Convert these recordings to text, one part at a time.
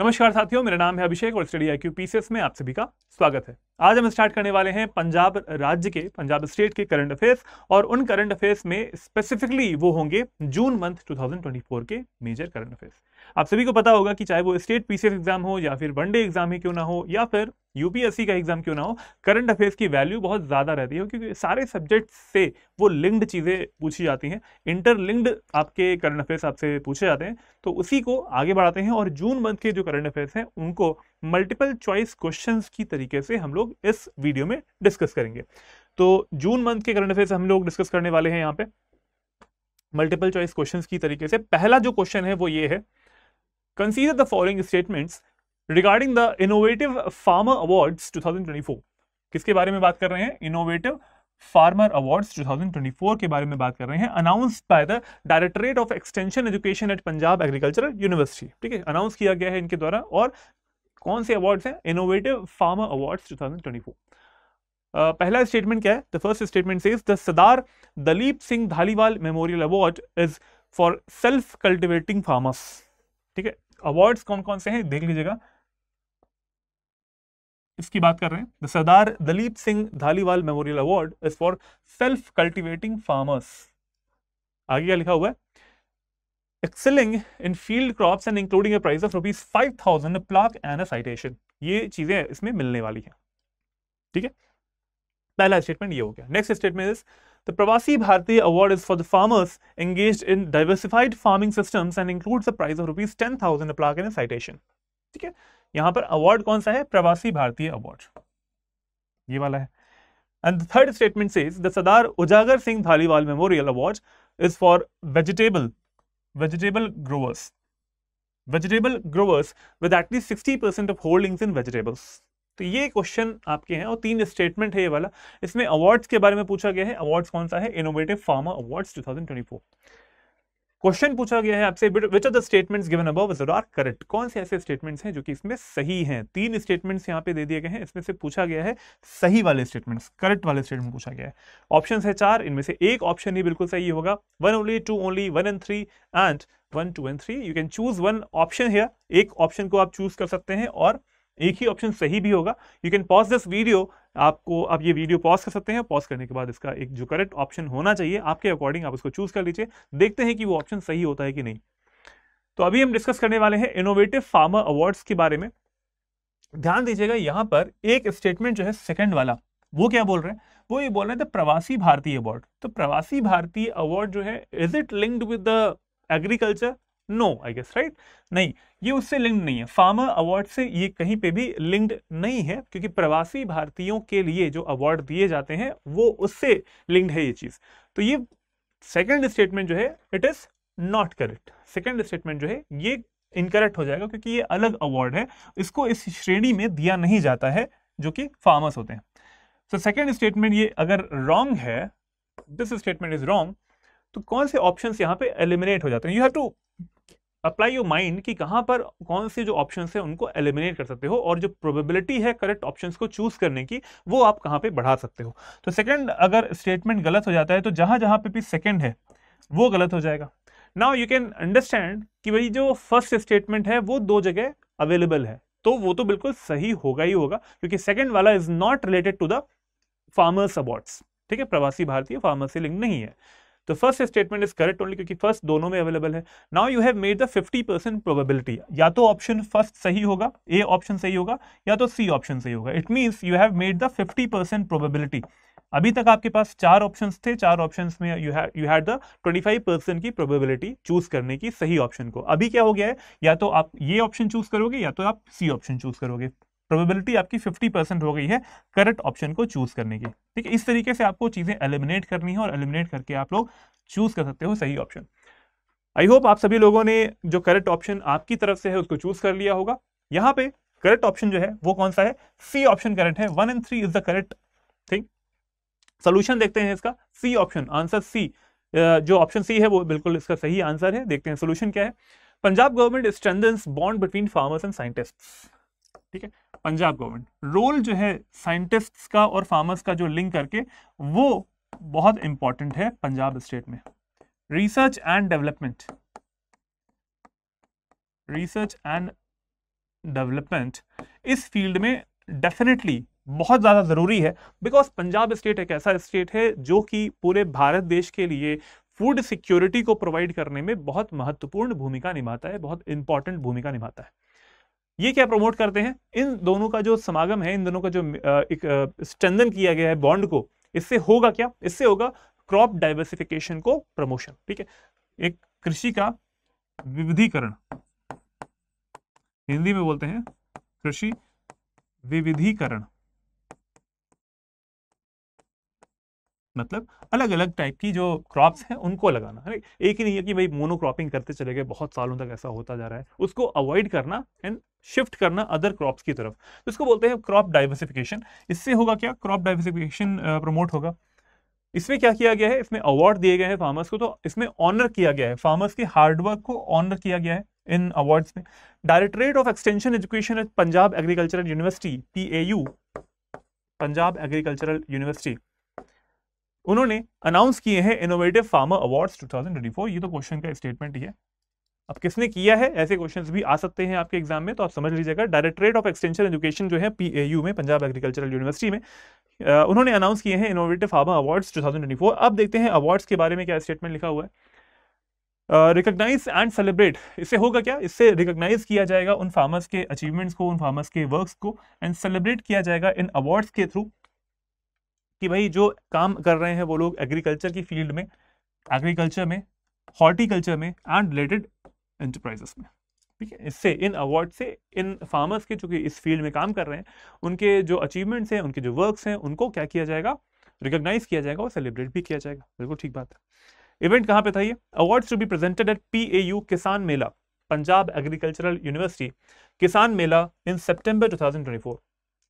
नमस्कार साथियों मेरा नाम है अभिषेक और स्टडी आई पीसीएस में आप सभी का स्वागत है आज हम स्टार्ट करने वाले हैं पंजाब राज्य के पंजाब स्टेट के करंट अफेयर्स और उन करंट अफेयर्स में स्पेसिफिकली वो होंगे जून मंथ 2024 के मेजर करंट अफेयर्स आप सभी को पता होगा कि चाहे वो स्टेट पीसीएस एग्जाम हो या फिर वनडे एग्जाम ही क्यों ना हो या फिर यूपीएससी का एग्जाम क्यों ना हो करंट अफेयर्स की वैल्यू बहुत ज़्यादा रहती है क्योंकि सारे सब्जेक्ट से वो लिंक्ड चीज़ें पूछी जाती हैं इंटरलिंक्ड आपके करंट अफेयर्स आपसे पूछे जाते हैं तो उसी को आगे बढ़ाते हैं और जून मंथ के जो करंट अफेयर्स हैं उनको मल्टीपल चॉइस क्वेश्चन की तरीके से हम लोग इस वीडियो में डिस्कस करेंगे तो जून मंथ के करंट अफेयर्स हम लोग डिस्कस करने वाले हैं यहाँ पे मल्टीपल चॉइस क्वेश्चन की तरीके से पहला जो क्वेश्चन है वो ये है Consider the following statements regarding the Innovative Farmer Awards 2024. किसके बारे में बात कर रहे हैं इनोवेटिव फार्मर अवार्ड्स 2024 के बारे में बात कर रहे हैं announce by the directorate of extension education at Punjab agricultural university ठीक है अनाउंस किया गया है इनके द्वारा और कौन से अवार्ड्स हैं इनोवेटिव फार्मर अवार्ड्स 2024 Uh, पहला स्टेटमेंट क्या है the first statement says the Sardar Dalip Singh Dhaliwal memorial award is for self cultivating farmers ठीक है अवार्ड्स कौन कौन से हैं देख लीजिएगा इसकी बात कर रहे हैं Sardar Dalip Singh Dhaliwal memorial award is for self cultivating farmers आगे क्या लिखा हुआ है excelling in field crop and including prize of rupees five thousand plaque and citation ये चीजें इसमें मिलने वाली हैं ठीक है पहला स्टेटमेंट ये हो गया next statement is The Pravasi Bharati Award is for the farmers engaged in diversified farming systems and includes a prize of rupees 10,000, a plaque and a citation. ठीक है यहाँ पर अवार्ड कौन सा है प्रवासी भारतीय अवार्ड ये वाला है and third statement says the Sardar Ujagar Singh Dhaliwal memorial award is for vegetable vegetable growers vegetable growers with at least sixty percent of holdings in vegetables तो ये क्वेश्चन आपके हैं और तीन स्टेटमेंट है ये वाला इसमें अवार्ड्स के बारे में पूछा गया है अवार्ड्स कौन सा है इनोवेटिव फार्मा अवार्ड्स 2024 क्वेश्चन पूछा गया है आपसे which are the statements given above are correct कौन से ऐसे स्टेटमेंट्स हैं जो कि इसमें सही हैं तीन स्टेटमेंट्स यहाँ पे दे दिए गए हैं इसमें से पूछा गया है सही वाले स्टेटमेंट्स करेक्ट वाले स्टेटमेंट पूछा गया है ऑप्शन है चार इनमें से एक ऑप्शन ही बिल्कुल सही होगा one only two only one and three and one two and three you can choose one option है एक ऑप्शन को आप चूज कर सकते हैं और एक ही ऑप्शन सही भी होगा you can pause this video आपको आप ये वीडियो पॉज कर सकते हैं पॉज करने के बाद इसका एक जो करेक्ट ऑप्शन होना चाहिए आपके अकॉर्डिंग आप उसको चूज कर लीजिए देखते हैं कि वो ऑप्शन सही होता है कि नहीं तो अभी हम डिस्कस करने वाले हैं इनोवेटिव फार्मर अवार्ड्स के बारे में ध्यान दीजिएगा यहां पर एक स्टेटमेंट जो है सेकेंड वाला वो क्या बोल रहे हैं वो ये बोल रहे थे प्रवासी भारतीय अवार्ड तो प्रवासी भारतीय अवार्ड जो है is it linked with the agriculture no I guess right नहीं ये उससे लिंक्ड नहीं है फार्मर अवार्ड से ये कहीं पे भी लिंक्ड नहीं है क्योंकि प्रवासी भारतीयों के लिए जो अवार्ड दिए जाते हैं वो उससे लिंक्ड है ये चीज़ तो ये सेकेंड स्टेटमेंट जो है it is not correct second statement जो है ये इनकरेक्ट हो जाएगा क्योंकि ये अलग अवार्ड है इसको इस श्रेणी में दिया नहीं जाता है जो कि फार्मर्स होते हैं सो सेकेंड स्टेटमेंट ये अगर रॉन्ग है दिस स्टेटमेंट इज रॉन्ग तो कौन से ऑप्शन यहां पर एलिमिनेट हो जाते हैं you have to apply your mind कि कहाँ पर कौन से जो ऑप्शन है उनको एलिमिनेट कर सकते हो और जो प्रोबेबिलिटी है करेक्ट ऑप्शन को चूज करने की वो आप कहाँ पे बढ़ा सकते हो तो सेकेंड अगर स्टेटमेंट गलत हो जाता है तो जहाँ जहाँ पे भी सेकेंड है वो गलत हो जाएगा नाउ यू कैन अंडरस्टैंड कि भाई जो फर्स्ट स्टेटमेंट है वो दो जगह अवेलेबल है तो वो तो बिल्कुल सही होगा ही होगा क्योंकि सेकेंड वाला is not related to the farmers awards ठीक है प्रवासी भारतीय फार्मर से लिंक नहीं है तो first statement is correct only क्योंकि फर्स्ट दोनों में अवेलेबल है now you have made the fifty percent probability या तो ऑप्शन फर्स्ट सही होगा ए ऑप्शन सही होगा या तो सी ऑप्शन सही होगा it means you have made the fifty percent probability अभी तक आपके पास चार ऑप्शन थे चार ऑप्शन में यू हैड द 25 परसेंट की प्रोबेबिलिटी चूज करने की सही ऑप्शन को अभी क्या हो गया है या तो आप ये ऑप्शन चूज करोगे या तो आप सी ऑप्शन चूज करोगे प्रोबेबिलिटी आपकी 50 परसेंट हो गई है करेक्ट ऑप्शन को चूज करने की ठीक है इस तरीके से आपको चीज़ें एलिमिनेट करनी है और एलिमिनेट करके आप लोग चूज कर सकते हो सही ऑप्शन आई होप आप सभी लोगों ने जो करेक्ट ऑप्शन आपकी तरफ से है उसको चूज कर लिया होगा यहाँ पे करेक्ट ऑप्शन जो है वो कौन सा है सी ऑप्शन करेक्ट है one and three is the correct thing solution देखते हैं इसका सी ऑप्शन आंसर सी जो ऑप्शन सी है वो बिल्कुल इसका सही आंसर है देखते हैं सोल्यूशन क्या है Punjab government strengthens bond between farmers and scientist ठीक है पंजाब गवर्नमेंट रोल जो है साइंटिस्ट्स का और फार्मर्स का जो लिंक करके वो बहुत इंपॉर्टेंट है पंजाब स्टेट में research and development research and development इस फील्ड में डेफिनेटली बहुत ज़्यादा ज़रूरी है बिकॉज पंजाब स्टेट एक ऐसा स्टेट है जो कि पूरे भारत देश के लिए फूड सिक्योरिटी को प्रोवाइड करने में बहुत महत्वपूर्ण भूमिका निभाता है बहुत इंपॉर्टेंट भूमिका निभाता है ये क्या प्रमोट करते हैं इन दोनों का जो समागम है इन दोनों का जो एक स्ट्रेंदन किया गया है बॉन्ड को इससे होगा क्या इससे होगा क्रॉप डाइवर्सिफिकेशन को प्रमोशन ठीक है एक कृषि का विविधीकरण हिंदी में बोलते हैं कृषि विविधीकरण मतलब अलग अलग टाइप की जो क्रॉप्स हैं उनको लगाना है एक ही नहीं है कि भाई मोनोक्रॉपिंग करते चले गए बहुत सालों तक ऐसा होता जा रहा है उसको अवॉइड करना एंड शिफ्ट करना अदर क्रॉप्स की तरफ तो इसको बोलते हैं क्रॉप डाइवर्सिफिकेशन इससे होगा क्या क्रॉप डाइवर्सिफिकेशन प्रमोट होगा इसमें क्या किया गया है इसमें अवार्ड दिए गए हैं फार्मर्स को तो इसमें ऑनर किया गया है फार्मर्स के हार्डवर्क को ऑनर किया गया है इन अवार्ड्स में Directorate of extension education at Punjab agricultural University P Punjab agricultural University उन्होंने अनाउंस किए हैं इनोवेटिव फार्मर अवार्ड्स 2024 ये तो क्वेश्चन का स्टेटमेंट ही है अब किसने किया है ऐसे क्वेश्चंस भी आ सकते हैं आपके एग्जाम में तो आप समझ लीजिएगा डायरेक्टरेट ऑफ एक्सटेंशन एजुकेशन जो है पीएयू में पंजाब एग्रीकल्चरल यूनिवर्सिटी में उन्होंने अनाउंस किए हैं इनोवेटिव फार्मा अवार्ड्स 2024 अब देखते हैं अवार्ड्स के बारे में क्या स्टेटमेंट लिखा हुआ है रिकोगनाइज एंड सेलिब्रेट इससे होगा क्या इससे रिकोगनाइज किया जाएगा उन फार्मर्स के अचीवमेंट्स को उन फार्मर्स के वर्क्स को एंड सेलिब्रेट किया जाएगा इन अवार्ड्स के थ्रू कि भाई जो काम कर रहे हैं वो लोग एग्रीकल्चर की फील्ड में एग्रीकल्चर में हॉर्टिकल्चर में एंड रिलेटेड एंटरप्राइजेस में ठीक है इससे इन अवार्ड से इन फार्मर्स के कि इस फील्ड में काम कर रहे हैं उनके जो अचीवमेंट्स हैं उनके जो वर्क्स हैं उनको क्या किया जाएगा रिकोगनाइज किया जाएगा और सेलिब्रेट भी किया जाएगा बिल्कुल ठीक बात है इवेंट कहाँ पे था ये awards to be presented at P A U Kisan Mela Punjab agricultural university किसान मेला इन सेप्टेम्बर टू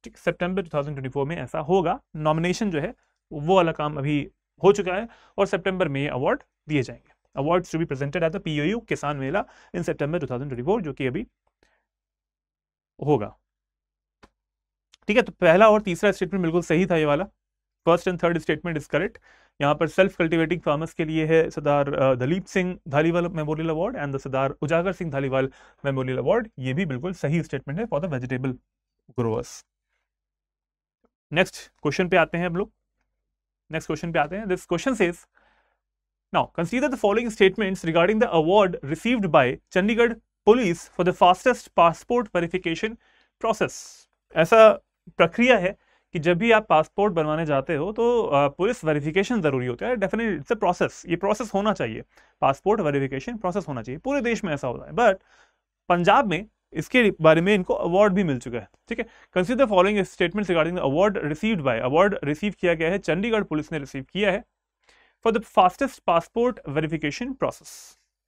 ठीक सितंबर 2024 में ऐसा होगा नॉमिनेशन जो है वो वाला काम अभी हो चुका है और सितंबर में ये अवार्ड दिए जाएंगे awards to be presented at the POU Kisan Mela in September 2024 जो कि अभी होगा ठीक है तो पहला और तीसरा स्टेटमेंट बिल्कुल सही था ये वाला first and third statement is correct यहाँ पर सेल्फ कल्टिवेटिंग फार्मर्स के लिए है Sardar Dalip Singh Dhaliwal memorial award and the Sardar Ujagar Singh Dhaliwal memorial award ये भी बिल्कुल सही स्टेटमेंट है for the vegetable growers next question पे आते हैं हम लोग नेक्स्ट क्वेश्चन पे आते हैं this question says Now, consider the following statements regarding the award received by Chandigarh Police for the fastest passport verification process. ऐसा प्रक्रिया है कि जब भी आप पासपोर्ट बनवाने जाते हो तो पुलिस वेरिफिकेशन ज़रूरी होता है डेफिनेटली इट्स अ प्रोसेस ये प्रोसेस होना चाहिए पासपोर्ट वेरिफिकेशन प्रोसेस होना चाहिए पूरे देश में ऐसा होता है बट पंजाब में इसके बारे में इनको अवार्ड भी मिल चुका है ठीक है consider following statements regarding award received by award receive किया गया है चंडीगढ़ पुलिस ने रिसीव किया है for the fastest passport verification process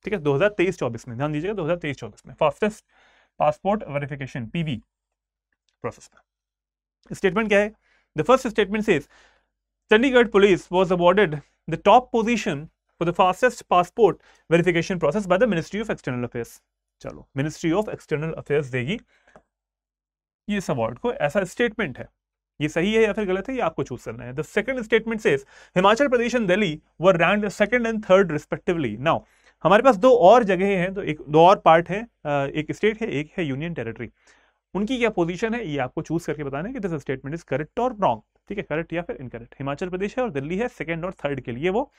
ठीक है 2023-24 में ध्यान दीजिएगा 2023-24 में fastest passport verification PV process में स्टेटमेंट क्या है the first statement is Chandigarh police was awarded the top position for the fastest passport verification process by the Ministry of External Affairs चलो मिनिस्ट्री ऑफ एक्सटर्नल अफेयर्स देगी इस award को ऐसा statement है ये सही है या फिर गलत है ये आपको चूज करना है द सेकंड स्टेटमेंट से Himachal Pradesh and Delhi were rank second and third respectively now हमारे पास दो और जगह हैं तो एक दो और पार्ट है एक स्टेट है एक है यूनियन टेरिटरी उनकी क्या पोजीशन है ये आपको चूज करके बताना है कि दिस स्टेटमेंट इज करेक्ट और रॉन्ग ठीक है करेक्ट या फिर इनकरेक्ट हिमाचल प्रदेश है और दिल्ली है सेकंड और थर्ड के लिए वो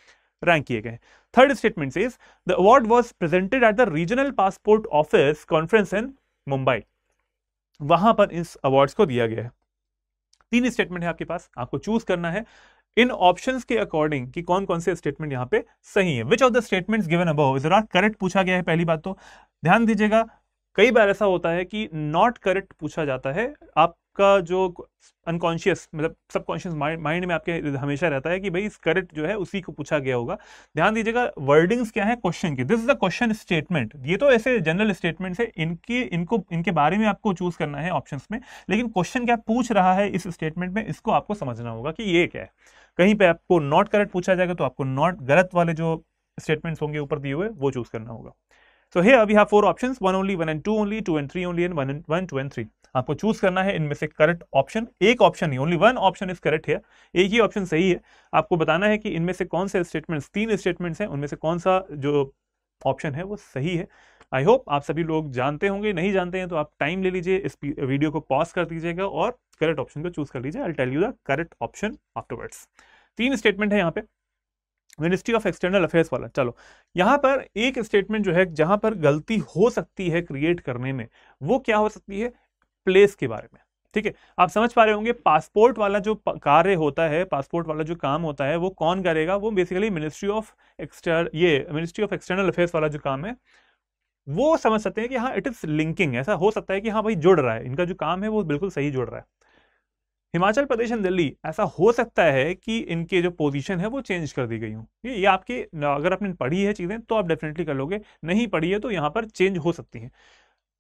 रैंक किए गए third statement is the award was presented at the regional passport office conference in Mumbai वहां पर इस अवार्ड्स को दिया गया है तीन स्टेटमेंट है आपके पास आपको चूज करना है इन ऑप्शंस के अकॉर्डिंग कि कौन कौन से स्टेटमेंट यहां पे सही है which of the statements given above is correct पूछा गया है पहली बात तो ध्यान दीजिएगा कई बार ऐसा होता है कि नॉट करेक्ट पूछा जाता है आप आपका जो अनकॉन्शियस मतलब सबकॉन्शियस माइंड में आपके हमेशा रहता है कि भाई इस करेक्ट जो है उसी को पूछा गया होगा ध्यान दीजिएगा वर्डिंग्स क्या है क्वेश्चन की this is the question statement ये तो ऐसे जनरल स्टेटमेंट है इनके इनको इनके बारे में आपको चूज करना है ऑप्शन में लेकिन क्वेश्चन क्या पूछ रहा है इस स्टेटमेंट में इसको आपको समझना होगा कि ये क्या है कहीं पर आपको नॉट करेक्ट पूछा जाएगा तो आपको नॉट गलत वाले जो स्टेटमेंट्स होंगे ऊपर दिए हुए वो चूज करना होगा सो हे अभी have four option one only, one and two only, two and three only, and one and one, two and आपको चूज करना है इनमें से करेक्ट ऑप्शन एक ऑप्शन ही only one option is correct है एक ही ऑप्शन सही है आपको बताना है कि इनमें से कौन से स्टेटमेंट तीन स्टेटमेंट्स हैं उनमें से कौन सा जो ऑप्शन है वो सही है आई होप आप सभी लोग जानते होंगे नहीं जानते हैं तो आप टाइम ले लीजिए इस वीडियो को पॉज कर दीजिएगा और करेक्ट ऑप्शन को चूज कर लीजिए I tell you the correct option afterwards तीन स्टेटमेंट है यहाँ पे मिनिस्ट्री ऑफ एक्सटर्नल अफेयर्स वाला चलो यहाँ पर एक स्टेटमेंट जो है जहां पर गलती हो सकती है क्रिएट करने में वो क्या हो सकती है प्लेस के बारे में ठीक है आप समझ पा रहे होंगे पासपोर्ट वाला जो कार्य होता है पासपोर्ट वाला जो काम होता है वो कौन करेगा वो बेसिकली मिनिस्ट्री ऑफ एक्सटर ये मिनिस्ट्री ऑफ एक्सटर्नल अफेयर्स वाला जो काम है वो समझ सकते हैं कि हाँ इट इज लिंकिंग ऐसा हो सकता है कि हाँ भाई जुड़ रहा है इनका जो काम है वो बिल्कुल सही जुड़ रहा है हिमाचल प्रदेश एंड दिल्ली ऐसा हो सकता है कि इनके जो पोजीशन है वो चेंज कर दी गई हूँ ये, ये आपके अगर आपने पढ़ी है चीज़ें तो आप डेफिनेटली कर लोगे नहीं पढ़ी है तो यहाँ पर चेंज हो सकती हैं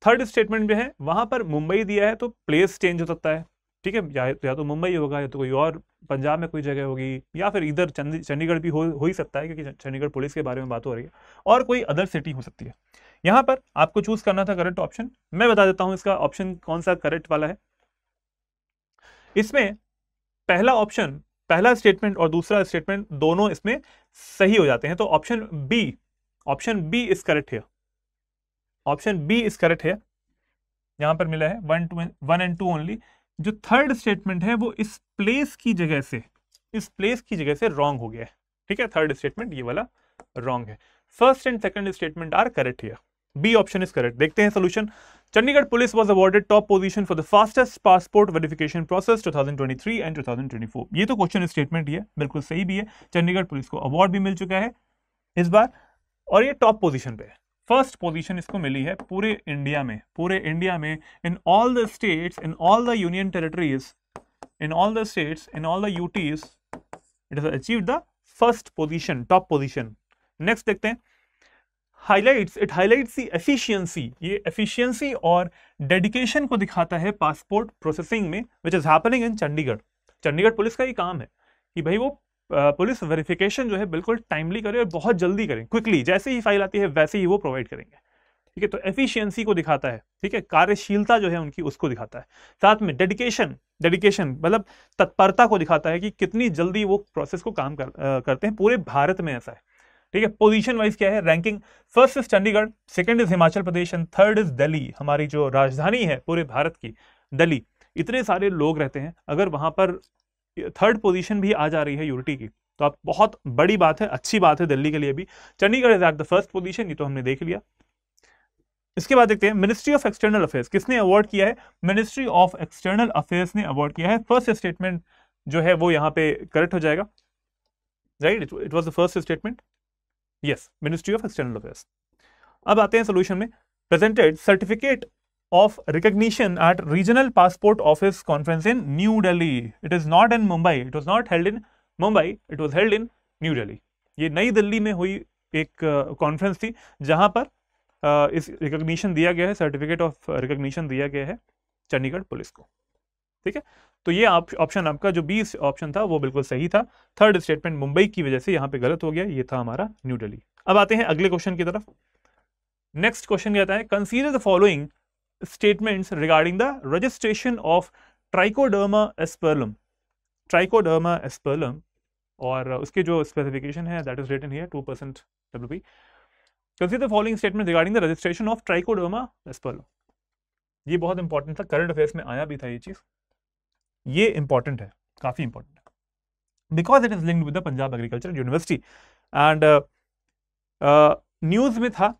थर्ड स्टेटमेंट जो है वहां पर मुंबई दिया है तो प्लेस चेंज हो सकता है ठीक है या, या तो मुंबई होगा या तो कोई और पंजाब में कोई जगह होगी या फिर इधर चंडीगढ़ भी हो हो ही सकता है क्योंकि चंडीगढ़ पुलिस के बारे में बात हो रही है और कोई अदर सिटी हो सकती है यहाँ पर आपको चूज करना था करेक्ट ऑप्शन मैं बता देता हूँ इसका ऑप्शन कौन सा करेक्ट वाला है इसमें पहला ऑप्शन पहला स्टेटमेंट और दूसरा स्टेटमेंट दोनों इसमें सही हो जाते हैं तो option B option B is correct है ऑप्शन बी इस करेक्ट है यहां पर मिला है one two one and two only जो थर्ड स्टेटमेंट है वो इस प्लेस की जगह से इस प्लेस की जगह से रॉन्ग हो गया है ठीक है थर्ड स्टेटमेंट ये वाला रॉन्ग है first and second statement are correct here B option is correct देखते हैं solution Chandigarh police was awarded top position for the fastest passport verification process 2023 and 2024 ये तो क्वेश्चन स्टेटमेंट ही है बिल्कुल सही भी है चंडीगढ़ पुलिस को अवार्ड भी मिल चुका है इस बार और ये टॉप पोजिशन पे है फर्स्ट पोजीशन इसको मिली है पूरे इंडिया में पूरे इंडिया में in all the states in all the union territories in all the states in all the UTs it is achieve the first position top position next देखते हैं highlights it highlights the efficiency ये efficiency और dedication को दिखाता है passport processing में which is happening in Chandigarh Chandigarh police का ही काम है कि भाई वो पुलिस वेरिफिकेशन जो है बिल्कुल टाइमली करें और बहुत जल्दी करें क्विकली जैसे ही फाइल आती है वैसे ही वो प्रोवाइड करेंगे ठीक है तो एफिशिएंसी को दिखाता है ठीक है कार्यशीलता जो है उनकी उसको दिखाता है साथ में डेडिकेशन डेडिकेशन मतलब तत्परता को दिखाता है कि कितनी जल्दी वो प्रोसेस को काम कर, आ, करते हैं पूरे भारत में ऐसा है ठीक है पोजिशन वाइज क्या है ranking first is Chandigarh second is Himachal Pradesh and third is Delhi हमारी जो राजधानी है पूरे भारत की दिल्ली इतने सारे लोग रहते हैं अगर वहां पर थर्ड पोजीशन भी आ जा रही है यूरिटी की तो आप बहुत बड़ी बात है अच्छी बात है दिल्ली के लिए भी Chandigarh is at the first position ये तो हमने देख लिया इसके बाद देखते हैं मिनिस्ट्री ऑफ एक्सटर्नल अफेयर्स किसने अवार्ड किया है मिनिस्ट्री ऑफ एक्सटर्नल अफेयर्स ने अवार्ड किया है फर्स्ट स्टेटमेंट जो है वो यहाँ पे करेक्ट हो जाएगा right it was the first statement yes Ministry of External Affairs अब आते हैं सोल्यूशन में presented certificate of recognition at Regional Passport Office Conference in New Delhi. It is not in Mumbai. It was not held in Mumbai. It was held in New Delhi. ये नई दिल्ली में हुई एक conference थी जहां पर is recognition diya gaya hai certificate of recognition diya gaya hai chandigarh police ko theek hai तो ये ऑप्शन आपका जो बी ऑप्शन था वो बिल्कुल सही था थर्ड स्टेटमेंट मुंबई की वजह से यहां पे गलत हो गया ये था हमारा न्यू दिल्ली अब आते हैं अगले क्वेश्चन की तरफ नेक्स्ट क्वेश्चन कहता है consider the following statements regarding the registration of Trichoderma asperlum. Trichoderma asperlum और उसके जो स्पेसिफिकेशन है that is written here 2% percent W P consider the following statement regarding the registration of trichoderma asperellum ये बहुत important था current affairs में आया भी था ये चीज़ ये इंपॉर्टेंट है काफ़ी इंपॉर्टेंट है because it is linked with the Punjab Agriculture University and news में था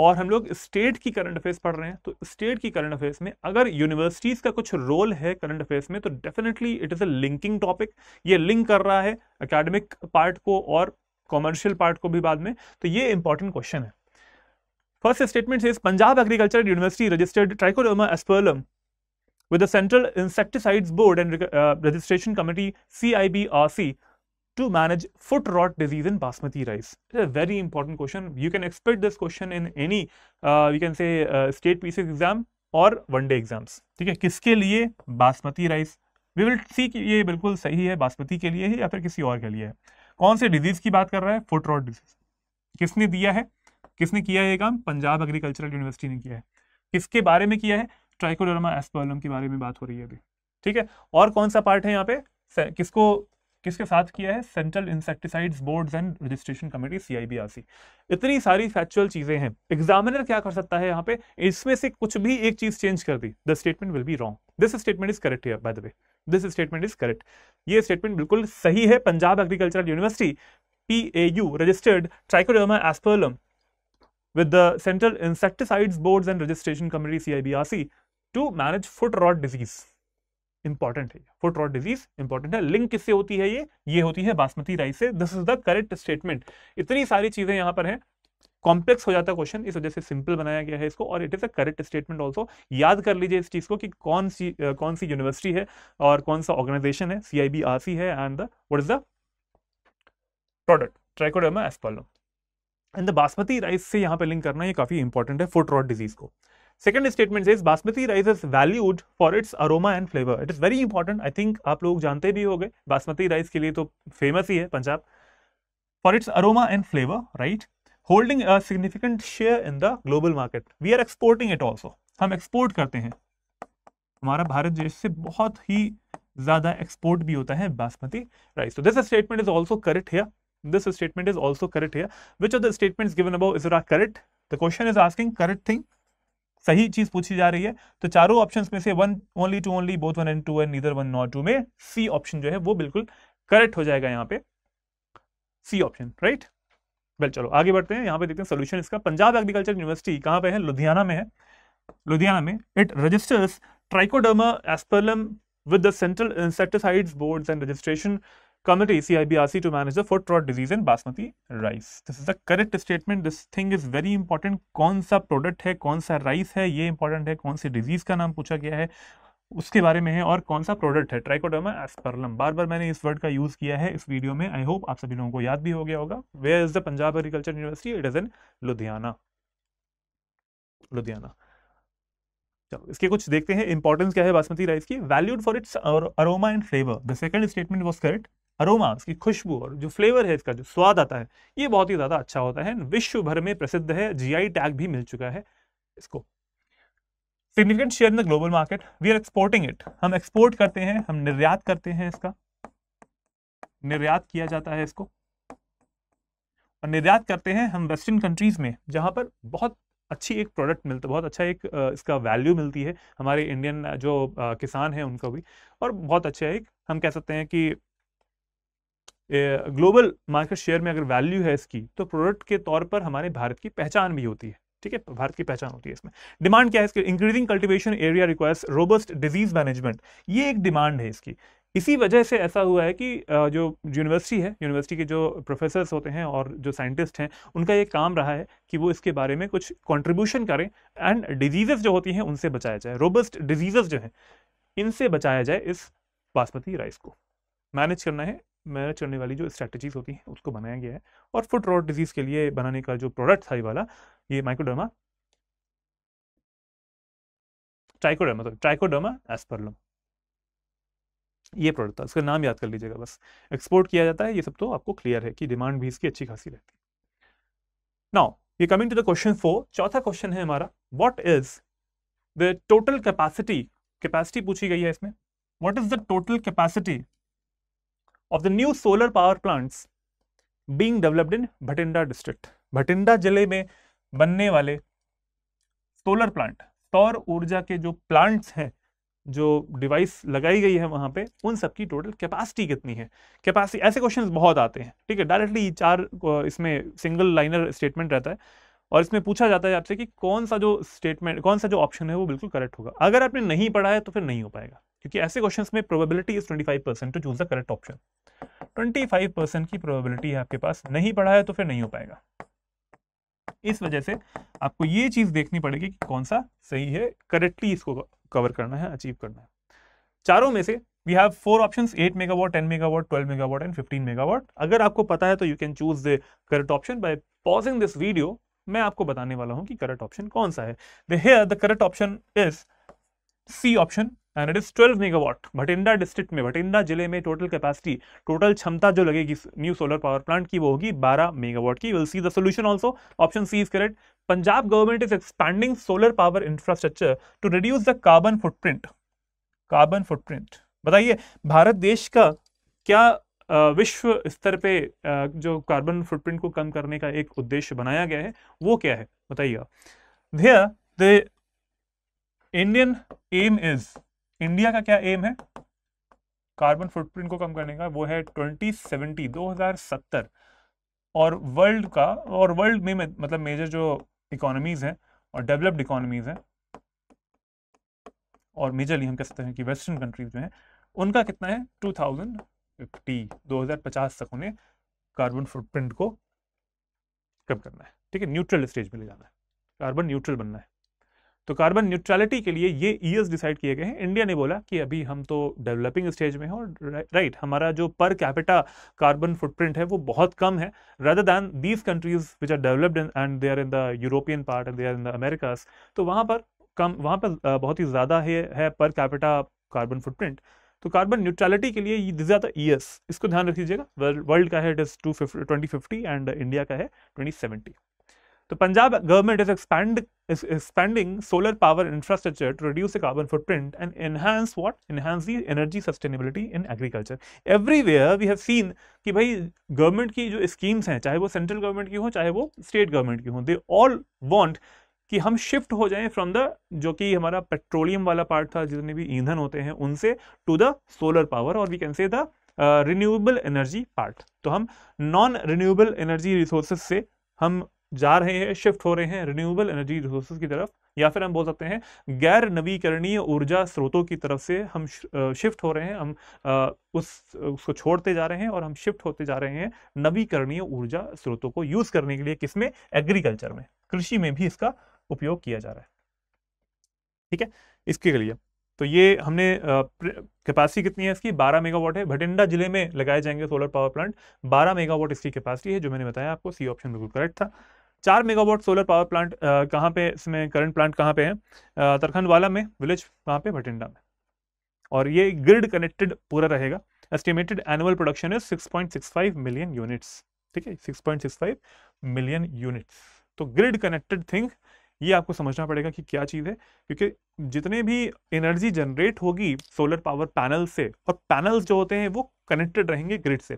और हम लोग स्टेट की करंट अफेयर्स पढ़ रहे हैं तो स्टेट की करंट अफेयर्स में अगर यूनिवर्सिटीज़ का कुछ रोल है करंट अफेयर्स में तो definitely it is a linking topic ये लिंक कर रहा है अकेडमिक पार्ट को और कॉमर्शियल पार्ट को भी बाद में तो ये इंपॉर्टेंट क्वेश्चन है first statement is Punjab Agriculture University registered trichoderma asperellum insecticides board and registration committee C I B R C to manage foot rot disease in basmati rice It's a very important question You can expect this question in any, uh, you can say, uh, state और one day exams ठीक है किसके लिए basmati rice we will see कि ये बिल्कुल सही है बासमती के लिए है या फिर किसी और के लिए है कौन से डिजीज की बात कर रहा है फुट रॉट डिजीज किसने दिया है किसने किया है ये काम पंजाब एग्रीकल्चरल यूनिवर्सिटी ने किया है किसके बारे में किया है ट्राइकोडर्मा एस्पोलम के बारे में बात हो रही है अभी ठीक है और कौन सा पार्ट है यहाँ पे किसको किसके साथ किया है Central Insecticides Boards and registration Committee CIBRC इतनी सारी फैक्चुअल चीजें हैं एग्जामिनर क्या कर सकता है यहाँ पे इसमें से कुछ भी एक चीज चेंज कर दी the statement will be wrong this statement is correct by the way this statement is correct ये स्टेटमेंट बिल्कुल सही है Punjab Agriculture University P A U registered trichoderma asperellum with the Central Insecticides Boards and Registration Committee CIBRC to manage foot rot disease important है foot rot disease important है link किससे होती है ये ये होती है बासमती राइस से this is the correct statement इतनी सारी चीजें यहां पर हैं कॉम्प्लेक्स हो जाता क्वेश्चन इस वजह से सिंपल बनाया गया है इसको और it is a correct statement also याद कर लीजिए इस चीज़ को कि कौन सी uh, कौन सी यूनिवर्सिटी है और कौन सा ऑर्गेनाइजेशन है सी आई बी है and the what is the product trichoderma asperellum and the basmati rice से यहाँ पे लिंक करना ये काफ़ी इंपॉर्टेंट है फुट रॉट डिजीज को second statement is basmati rice is valued for its aroma and flavour it is very important I think आप लोग जानते भी हो गए बासमती राइस के लिए तो फेमस ही है Punjab for its aroma and flavour right holding a significant share in the global market we are exporting it also हम एक्सपोर्ट करते हैं हमारा भारत देश से बहुत ही ज्यादा एक्सपोर्ट भी होता है बासमती राइस तो this statement is also correct here this statement is also correct here which of the statement given about is are correct the question is asking correct thing सही चीज पूछी जा रही है तो चारों ऑप्शन में से one only two only both one and two and neither one not two में सी ऑप्शन जो है वो बिल्कुल करेक्ट हो जाएगा यहाँ पे सी ऑप्शन राइट वेल चलो आगे बढ़ते हैं यहाँ पे देखते हैं सोल्यूशन इसका पंजाब एग्रीकल्चर यूनिवर्सिटी कहाँ पे है लुधियाना में है लुधियाना में it registers trichoderma asperellum with the Central Insecticides Boards and Registration come committee CIBRC to manage the foot rot disease in basmati rice. This is the correct statement. This thing is very important. कौन सा product है कौन सा rice है ये important है कौन सी disease का नाम पूछा गया है उसके बारे में है और कौन सा प्रोडक्ट है ट्राइकोडर्मा एस्परलम बार बार मैंने इस वर्ड का यूज़ किया है इस वीडियो में आई होप आप सभी लोगों को याद भी हो गया होगा वे is the Punjab Agriculture University it is in Ludhiana Ludhiana चलो इसके कुछ देखते हैं इंपॉर्टेंस क्या है बासमती राइस की valued for its aroma and flavour the second statement was correct aroma उसकी खुशबू और जो फ्लेवर है इसका जो स्वाद आता है ये बहुत ही ज़्यादा अच्छा होता है विश्व भर में प्रसिद्ध है जीआई टैग भी मिल चुका है इसको significant share in the global market we are exporting it हम एक्सपोर्ट करते हैं हम निर्यात करते हैं इसका निर्यात किया जाता है इसको और निर्यात करते हैं हम वेस्टर्न कंट्रीज़ में जहां पर बहुत अच्छी एक प्रोडक्ट मिलता है बहुत अच्छा एक इसका वैल्यू मिलती है हमारे इंडियन जो किसान हैं उनका भी और बहुत अच्छा एक हम कह सकते हैं कि ग्लोबल मार्केट शेयर में अगर वैल्यू है इसकी तो प्रोडक्ट के तौर पर हमारे भारत की पहचान भी होती है ठीक है भारत की पहचान होती है इसमें डिमांड क्या है इसकी increasing cultivation area requires robust disease management ये एक डिमांड है इसकी इसी वजह से ऐसा हुआ है कि जो यूनिवर्सिटी है यूनिवर्सिटी के जो प्रोफेसर्स होते हैं और जो साइंटिस्ट हैं उनका ये काम रहा है कि वो इसके बारे में कुछ कंट्रीब्यूशन करें एंड डिजीजेस जो होती हैं उनसे बचाया जाए रोबस्ट डिजीजेस जो हैं इनसे बचाया जाए इस बासमती राइस को मैनेज करना है में चलने वाली जो स्ट्रैटेजीज होती हैं उसको बनाया गया है और फुट रॉट डिजीज़ के लिए बनाने का जो प्रोडक्ट था ये वाला ये microderma trichoderma sorry trichoderma asperellum ये प्रोडक्ट था इसका नाम याद कर लीजिएगा बस एक्सपोर्ट किया जाता है ये सब तो आपको क्लियर है कि डिमांड भी इसकी अच्छी खासी रहती है नाउ ये coming to the question four चौथा क्वेश्चन है हमारा what is the total capacity capacity पूछी गई है इसमें what is the total capacity of the new solar power plants being developed in Bhatinda district. Bhatinda जिले में बनने वाले सोलर प्लांट सौर ऊर्जा के जो प्लांट्स हैं जो डिवाइस लगाई गई है वहां पे उन सब की टोटल कैपेसिटी कितनी है कैपेसिटी ऐसे क्वेश्चंस बहुत आते हैं ठीक है डायरेक्टली चार इसमें सिंगल लाइनर स्टेटमेंट रहता है और इसमें पूछा जाता है आपसे कि कौन सा जो स्टेटमेंट कौन सा जो ऑप्शन है वो बिल्कुल करेक्ट होगा अगर आपने नहीं पढ़ा है तो फिर नहीं हो पाएगा क्योंकि ऐसे क्वेश्चन में probability is twenty five percent to choose the correct option twenty five percent की प्रोबेबिलिटी है आपके पास नहीं पढ़ा है तो फिर नहीं हो पाएगा इस वजह से आपको ये चीज़ देखनी पड़ेगी कि कौन सा सही है करेक्टली इसको कवर करना है अचीव करना है चारों में से we have four option eight megawatt ten megawatt twelve megawatt and fifteen megawatt अगर आपको पता है तो you can choose the correct option by pausing this video मैं आपको बताने वाला हूं कि करेक्ट ऑप्शन कौन सा है the here the correct option is C option and it is 12 megawatt Bhatinda district में भटिंडा जिले में टोटल कैपेसिटी टोटल क्षमता जो लगेगी न्यू सोलर पावर प्लांट की वो होगी 12 मेगावाट की will see the solution also option C is correct Punjab government is expanding solar power infrastructure to reduce the carbon footprint carbon footprint बताइए भारत देश का क्या विश्व स्तर पे जो कार्बन फुटप्रिंट को कम करने का एक उद्देश्य बनाया गया है वो क्या है बताइए the Indian aim is India का क्या एम है कार्बन फुटप्रिंट को कम करने का वो है 2070 2070 और वर्ल्ड का और वर्ल्ड में मतलब मेजर जो इकोनॉमीज हैं और डेवलप्ड इकोनॉमीज हैं और मेजरली हम कह सकते हैं कि वेस्टर्न कंट्रीज जो हैं उनका कितना है थाउजेंड फिफ्टी दो हज़ार पचास तक उन्हें कार्बन फुटप्रिंट को कम करना है ठीक है न्यूट्रल स्टेज में ले जाना है कार्बन न्यूट्रल बनना है तो कार्बन न्यूट्रलिटी के लिए ये ईयर्स डिसाइड किए गए हैं इंडिया ने बोला कि अभी हम तो डेवलपिंग स्टेज में हैं और राइट हमारा जो पर कैपिटा कार्बन फुटप्रिंट है वो बहुत कम है rather than these countries which are developed and they are in the European part and they are in the Americas तो वहाँ पर कम वहाँ पर बहुत ही ज़्यादा है, है पर कैपिटा कार्बन फुटप्रिंट तो कार्बन न्यूट्रलिटी के लिए दिज आर द ईयर्स इसको ध्यान रख लीजिएगा वर्ल्ड का है it is two fifty and India का है ट्वेंटी तो Punjab government is expand expanding solar power infrastructure to reduce a carbon footprint and enhance what enhance the energy sustainability in agriculture everywhere we have seen कि भाई government की जो schemes हैं चाहे वो सेंट्रल गवर्नमेंट की हो चाहे वो स्टेट गवर्नमेंट की हो दे ऑल वांट कि हम शिफ्ट हो जाएं फ्रॉम द जो कि हमारा पेट्रोलियम वाला पार्ट था जितने भी ईंधन होते हैं उनसे टू द सोलर पावर और we can say the renewable energy part तो हम नॉन रिन्यूएबल एनर्जी रिसोर्सेज से हम जा रहे हैं शिफ्ट हो रहे हैं रिन्यूएबल एनर्जी रिसोर्सेज की तरफ या फिर हम बोल सकते हैं गैर नवीकरणीय ऊर्जा स्रोतों की तरफ से हम शिफ्ट uh, हो रहे हैं हम uh, उस उसको छोड़ते जा रहे हैं और हम शिफ्ट होते जा रहे हैं नवीकरणीय ऊर्जा स्रोतों को यूज़ करने के लिए किसमें एग्रीकल्चर में कृषि में भी इसका उपयोग किया जा रहा है ठीक है इसके लिए तो ये हमने कैपेसिटी कितनी है इसकी 12 मेगावाट है भटिंडा जिले में लगाए जाएंगे सोलर पावर प्लांट 12 मेगावाट इसकी कैपेसिटी है जो मैंने बताया आपको सी ऑप्शन बिल्कुल करेक्ट था चार मेगावाट सोलर पावर प्लांट कहाँ पे इसमें करंट प्लांट कहाँ पे है तरखंडवाला में विलेज कहाँ पे भटिंडा में और ये ग्रिड कनेक्टेड पूरा रहेगा एस्टिमेटेड एनुअल प्रोडक्शन है 6.65 मिलियन यूनिट्स ठीक है 6.65 मिलियन यूनिट्स तो ग्रिड कनेक्टेड थिंग ये आपको समझना पड़ेगा कि क्या चीज़ है क्योंकि जितने भी एनर्जी जनरेट होगी सोलर पावर पैनल से और पैनल्स जो होते हैं वो कनेक्टेड रहेंगे ग्रिड से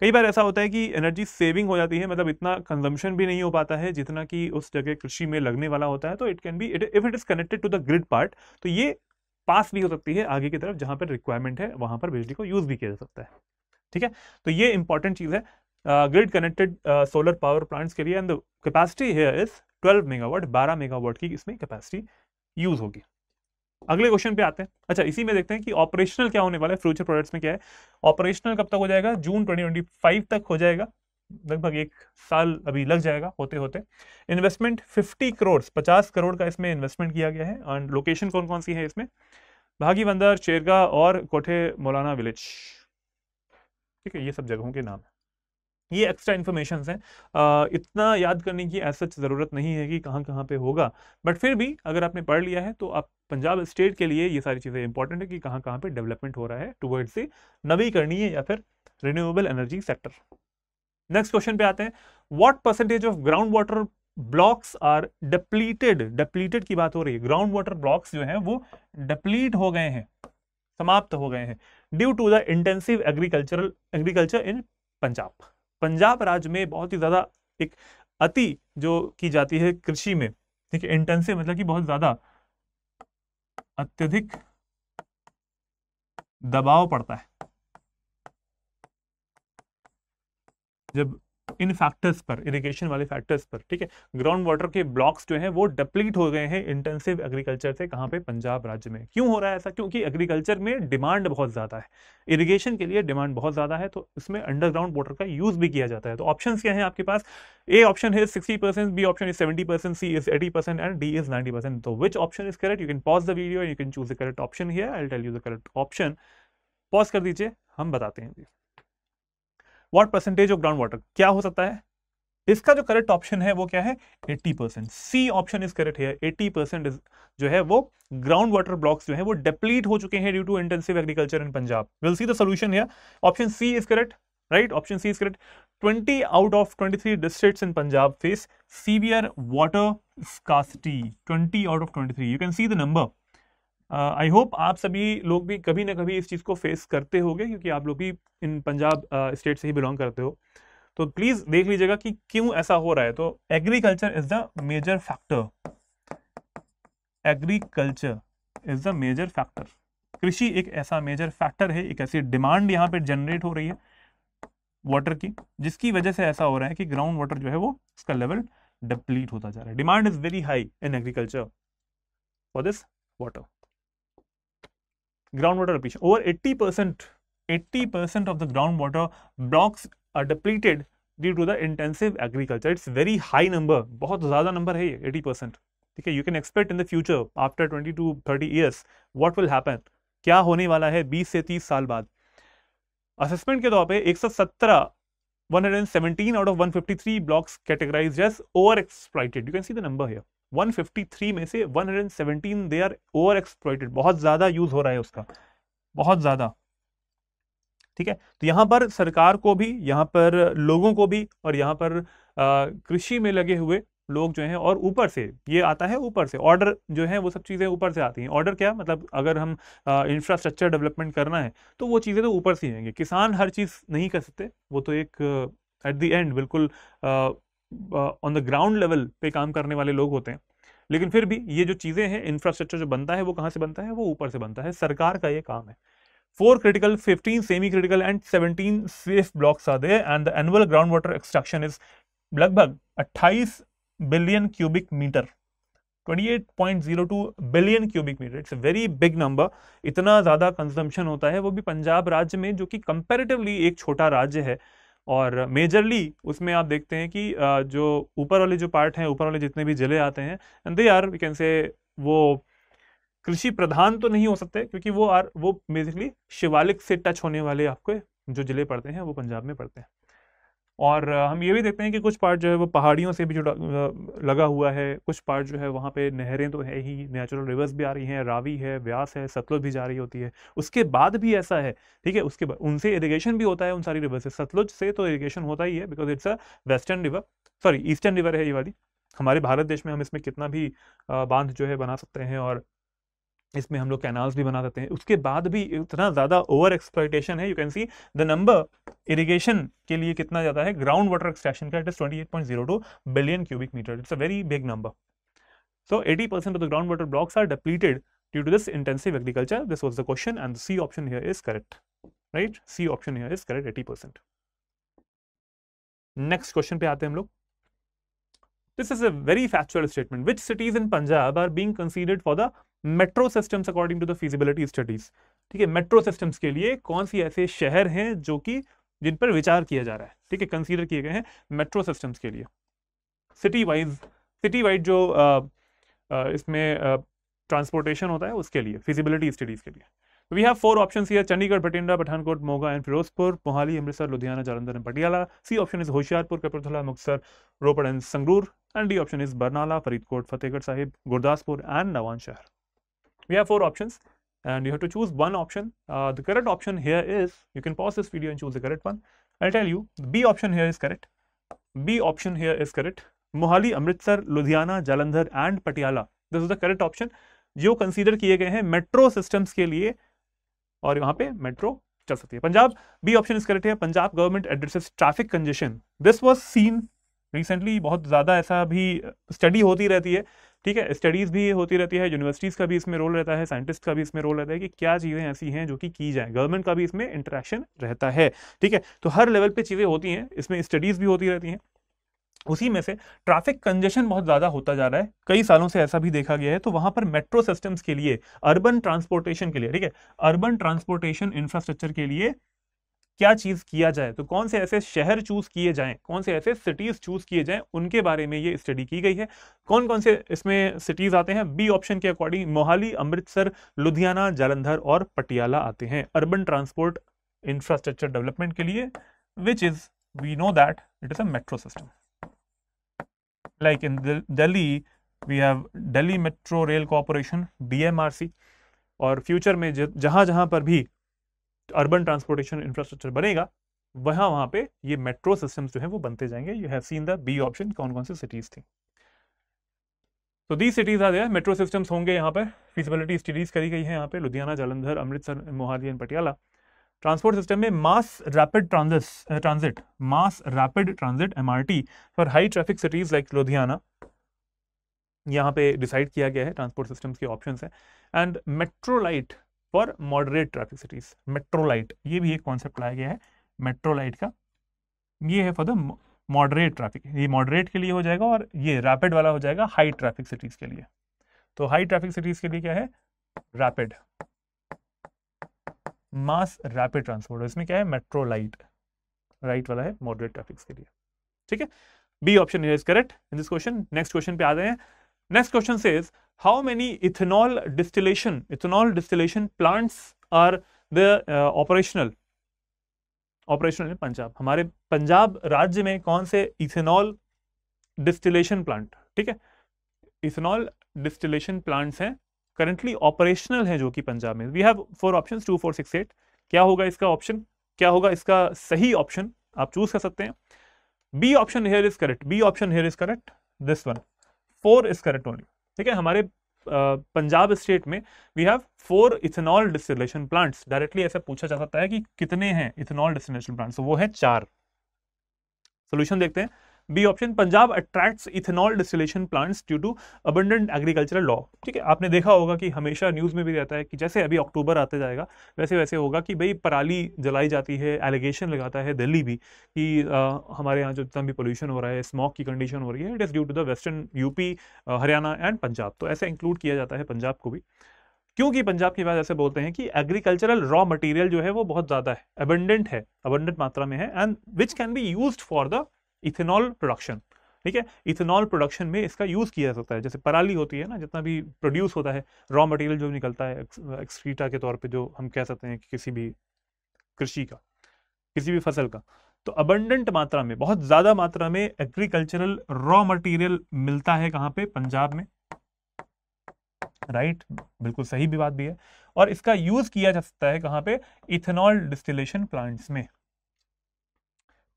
कई बार ऐसा होता है कि एनर्जी सेविंग हो जाती है मतलब इतना कंजम्पशन भी नहीं हो पाता है जितना कि उस जगह कृषि में लगने वाला होता है तो it can be if it is connected to the grid part तो ये पास भी हो सकती है आगे की तरफ जहां पर रिक्वायरमेंट है वहां पर बिजली को यूज़ भी किया जा सकता है ठीक है तो ये इंपॉर्टेंट चीज़ है grid connected solar power plants के लिए and capacity here is 12 megawatt 12 megawatt की इसमें कैपेसिटी यूज होगी अगले क्वेश्चन पे आते हैं अच्छा इसी में देखते हैं कि ऑपरेशनल क्या होने वाला है फ्यूचर प्रोडक्ट्स में क्या है ऑपरेशनल कब तक हो जाएगा जून 2025 तक हो जाएगा लगभग एक साल अभी लग जाएगा होते होते इन्वेस्टमेंट 50 करोड़ 50 करोड़ का इसमें इन्वेस्टमेंट किया गया है एंड लोकेशन कौन कौन सी है इसमें भागी बंदर शेरगा और कोठे मौलाना विलेज ठीक है ये सब जगहों के नाम है ये एक्स्ट्रा इन्फॉर्मेशन है इतना याद करने की ऐसा ज़रूरत नहीं है कि कहाँ कहाँ पे होगा बट फिर भी अगर आपने पढ़ लिया है तो आप पंजाब स्टेट के लिए ये सारी चीज़ें इंपॉर्टेंट है कि कहाँ कहाँ पे डेवलपमेंट हो रहा है टूवर्ड्स दी नवीकरणीय या फिर renewable energy sector next question पे आते हैं what percentage of ground water blocks are depleted depleted की बात हो रही है ग्राउंड वाटर ब्लॉक्स जो है वो डिप्लीट हो गए हैं समाप्त हो गए हैं due to the intensive agricultural agriculture in Punjab Punjab राज्य में बहुत ही ज़्यादा एक अति जो की जाती है कृषि में ठीक है इंटेंसिव मतलब कि बहुत ज़्यादा अत्यधिक दबाव पड़ता है जब इन फैक्टर्स पर इरिगेशन वाले फैक्टर्स पर ठीक है ग्राउंड वाटर के ब्लॉक्स जो हैं वो डिप्लीट हो गए हैं इंटेंसिव एग्रीकल्चर से कहाँ पे पंजाब राज्य में क्यों हो रहा है ऐसा क्योंकि एग्रीकल्चर में डिमांड बहुत ज़्यादा है इरीगेशन के लिए डिमांड बहुत ज़्यादा है तो इसमें अंडरग्राउंड वाटर का यूज़ भी किया जाता है तो ऑप्शन क्या है आपके पास ए ऑप्शन है sixty percent B option is seventy percent C is eighty percent and D is ninety percent तो which option is correct you can pause the video you can choose the correct option here I tell you the correct option pause कर दीजिए हम बताते हैं what percentage of ground water क्या हो सकता है इसका जो करेक्ट ऑप्शन है वो क्या है 80 percent C option is correct है 80 परसेंट जो है वो ग्राउंड वाटर ब्लॉक्स जो है वो डिप्लीट हो चुके हैं due to intensive agriculture in Punjab will see the solution है option C is correct right option C is correct 20 out of 23 three district in Punjab face severe water scarcity 20 out of 23. You can see the number I hope आप सभी लोग भी कभी ना कभी इस चीज़ को फेस करते होगे क्योंकि आप लोग भी इन पंजाब स्टेट uh, से ही बिलोंग करते हो तो प्लीज़ देख लीजिएगा कि क्यों ऐसा हो रहा है तो agriculture is the major factor agriculture is the major factor कृषि एक ऐसा मेजर फैक्टर है एक ऐसी डिमांड यहाँ पे जनरेट हो रही है वाटर की जिसकी वजह से ऐसा हो रहा है कि ग्राउंड वाटर जो है वो उसका लेवल डिप्लीट होता जा रहा है demand is very high in agriculture for this water groundwater depletion. Over 80%, 80% of the groundwater blocks are depleted due to the intensive agriculture. It's very high number, बहुत ज़्यादा number है ये 80%. ठीक है, you can expect in the future after 20 to 30 years what will happen. क्या होने वाला है 20 से 30 साल बाद असेसमेंट के तौर पे 117 117 out of 153 blocks categorized as over exploited you can see the number here 153 में से 117 दे आर ओवर एक्सप्लॉइटेड बहुत ज़्यादा यूज़ हो रहा है उसका बहुत ज़्यादा ठीक है तो यहाँ पर सरकार को भी यहाँ पर लोगों को भी और यहाँ पर कृषि में लगे हुए लोग जो हैं और ऊपर से ये आता है ऊपर से ऑर्डर जो है वो सब चीज़ें ऊपर से आती हैं ऑर्डर क्या मतलब अगर हम इंफ्रास्ट्रक्चर डेवलपमेंट करना है तो वो चीज़ें तो ऊपर से आएंगे किसान हर चीज़ नहीं कर सकते वो तो एक एट द एंड बिल्कुल ऑन द ग्राउंड लेवल पे काम करने वाले लोग होते हैं लेकिन फिर भी ये जो चीज़ें हैं इंफ्रास्ट्रक्चर जो बनता है वो कहाँ से बनता है वो ऊपर से बनता है सरकार का ये काम है four critical 15 semi critical and 17 safe blocks are and the annual ground water extraction is लगभग अट्ठाईस billion cubic metre 28.02 billion cubic metre it's very big number इतना ज़्यादा कंजम्पशन होता है वो भी पंजाब राज्य में जो कि कंपेरेटिवली एक छोटा राज्य है और मेजरली उसमें आप देखते हैं कि जो ऊपर वाले जो पार्ट हैं ऊपर वाले जितने भी ज़िले आते हैं and they are we can say वो कृषि प्रधान तो नहीं हो सकते क्योंकि वो आर वो बेसिकली शिवालिक से टच होने वाले आपके जो ज़िले पड़ते हैं वो पंजाब में पड़ते हैं और हम ये भी देखते हैं कि कुछ पार्ट जो है वो पहाड़ियों से भी जो लगा हुआ है कुछ पार्ट जो है वहाँ पे नहरें तो है ही नेचुरल रिवर्स भी आ रही हैं रावी है व्यास है सतलुज भी जा रही होती है उसके बाद भी ऐसा है ठीक है उसके बाद उनसे इरीगेशन भी होता है उन सारी रिवर से सतलुज से तो इरीगेशन होता ही है because it's a western river sorry eastern river है ये वाली हमारे भारत देश में हम इसमें कितना भी बांध जो है बना सकते हैं और इसमें हम लोग कैनाल्स भी बना देते हैं उसके बाद भी इतना ज्यादा ओवर एक्सप्लाइटेशन है you can see the number irrigation के लिए कितना ज्यादा है ग्राउंड वाटर एक्सट्रैक्शन का it is twenty billion cubic metre it's a very big number so eighty percent of the ground water blocks are depleted due to this intensive agriculture this was the question and C option here is correct right C option here is correct eighty next question पे आते हैं हम लोग This is a very factual statement. Which cities in Punjab are being considered for the metro systems according to the feasibility studies ठीक है metro systems के लिए कौन सी ऐसे शहर हैं जो कि जिन पर विचार किया जा रहा है ठीक है कंसीडर किए गए हैं मेट्रो सिस्टम्स के लिए सिटी वाइज सिटी वाइज जो आ, आ, इसमें ट्रांसपोर्टेशन होता है उसके लिए फिजिबिलिटी स्टडीज़ के लिए वी हैव फोर ऑप्शन ये Chandigarh Bathinda Pathankot Moga and Firozpur Mohali Amritsar Ludhiana Jalandhar and Patiala C option is Hoshiarpur Kapurthala Muktsar Ropar and Sangrur and D option is Barnala Faridkot Fatehgarh Sahib Gurdaspur and Nawanshahr we have four options and you have to choose one option. Uh, the correct option here is, you can pause this video and choose the correct one. I'll tell you, the B option here is correct. B option here is correct. Mohali, Amritsar, Ludhiana, Jalandhar and Patiala. This is the correct option. jo consider kiye gaye hain metro systems ke liye aur yahan pe metro chal sakti hai punjab b option is correct hai punjab government addresses traffic congestion this was seen recently बहुत ज़्यादा ऐसा भी study होती रहती है ठीक है studies भी होती रहती है यूनिवर्सिटीज़ का भी इसमें रोल रहता है साइंटिस्ट का भी इसमें रोल रहता है कि क्या चीज़ें ऐसी हैं जो कि की जाएँ गवर्नमेंट का भी इसमें इंटरेक्शन रहता है ठीक है तो हर लेवल पर चीज़ें होती हैं इसमें स्टडीज़ भी होती रहती हैं उसी में से ट्रैफिक कंजेशन बहुत ज़्यादा होता जा रहा है कई सालों से ऐसा भी देखा गया है तो वहाँ पर मेट्रो सिस्टम्स के लिए अर्बन ट्रांसपोर्टेशन के लिए ठीक है अर्बन ट्रांसपोर्टेशन इंफ्रास्ट्रक्चर के लिए क्या चीज़ किया जाए तो कौन से ऐसे शहर चूज़ किए जाएं कौन से ऐसे सिटीज़ चूज़ किए जाएं उनके बारे में ये स्टडी की गई है कौन कौन से इसमें सिटीज़ आते हैं बी ऑप्शन के अकॉर्डिंग मोहाली अमृतसर लुधियाना जालंधर और पटियाला आते हैं अर्बन ट्रांसपोर्ट इंफ्रास्ट्रक्चर डेवलपमेंट के लिए which is we know that it is a metro system. Like in De Delhi, we have Delhi Metro Rail Corporation, और फ्यूचर में जहां जहां पर भी अर्बन ट्रांसपोर्टेशन इंफ्रास्ट्रक्चर बनेगा वहाँ वहाँ पे ये मेट्रो सिस्टम्स जो है वो बनते जाएंगे you have seen the B option कौन कौन सी सिटीज़ थी तो दी सिटीज़ आ गया मेट्रो सिस्टम्स होंगे यहाँ पर फिजिबिलिटी स्टडीज़ करी गई है यहाँ पे Ludhiana Jalandhar Amritsar Mohali and Patiala transport system में mass rapid transit transit mass rapid transit M for high traffic cities like Ludhiana यहाँ पे डिसाइड किया गया है ट्रांसपोर्ट सिस्टम्स के ऑप्शन हैं and metrolite for moderate traffic cities metrolite ये भी एक कॉन्सेप्ट लाया गया है मेट्रोलाइट का ये है फॉर द मॉडरेट ट्रैफिक ये मॉडरेट के लिए हो जाएगा और ये रैपिड वाला हो जाएगा हाई ट्रैफिक सिटीज़ के लिए तो हाई ट्रैफिक सिटीज़ के लिए क्या है रैपिड मास रैपिड ट्रांसपोर्ट इसमें क्या है मेट्रो लाइट राइट वाला है मॉडरेट ट्रैफिक के लिए ठीक है B option is correct in this question next question पे आ जाए हैं Next question says, how many ethanol distillation, ethanol distillation plants are the uh, operational? Operational in Punjab. हमारे पंजाब राज्य में कौन से ethanol distillation plant, ठीक है? Ethanol distillation plants हैं करंटली ऑपरेशनल हैं जो कि पंजाब में we have four option two four six eight क्या होगा इसका ऑप्शन क्या होगा इसका सही ऑप्शन आप चूज कर सकते हैं B option here is correct B option here is correct this one four is only ठीक है हमारे पंजाब स्टेट में we have four ethanol distillation plants directly ऐसा पूछा जा सकता है कि कितने हैं इथेनॉल डिस्टिलेशन प्लांट्स वो है चार सोल्यूशन देखते हैं B option Punjab attracts ethanol distillation plants due to abundant agricultural law ठीक है आपने देखा होगा कि हमेशा न्यूज़ में भी रहता है कि जैसे अभी अक्टूबर आते जाएगा वैसे वैसे होगा कि भाई पराली जलाई जाती है एलिगेशन लगाता है दिल्ली भी कि आ, हमारे यहाँ जो जितना भी पोल्यूशन हो रहा है स्मॉक की कंडीशन हो रही है it is due to the western UP Haryana and Punjab तो ऐसा इंक्लूड किया जाता है पंजाब को भी क्योंकि पंजाब की बात ऐसे बोलते हैं कि एग्रीकल्चरल रॉ मटेरियल जो है वो बहुत ज़्यादा है अबंडेंट है अबंडेंट मात्रा में है and which can be use for the ethanol production ठीक है इथेनॉल प्रोडक्शन में इसका यूज़ किया जा सकता है जैसे पराली होती है ना जितना भी प्रोड्यूस होता है रॉ मटेरियल जो निकलता है एक्सक्रीटा के तौर पे जो हम कह सकते हैं कि किसी भी कृषि का किसी भी फसल का तो अबंडेंट मात्रा में बहुत ज़्यादा मात्रा में एग्रीकल्चरल रॉ मटेरियल मिलता है कहाँ पे पंजाब में राइट बिल्कुल सही भी बात भी है और इसका यूज़ किया जा सकता है कहाँ पे इथेनॉल डिस्टिलेशन प्लांट्स में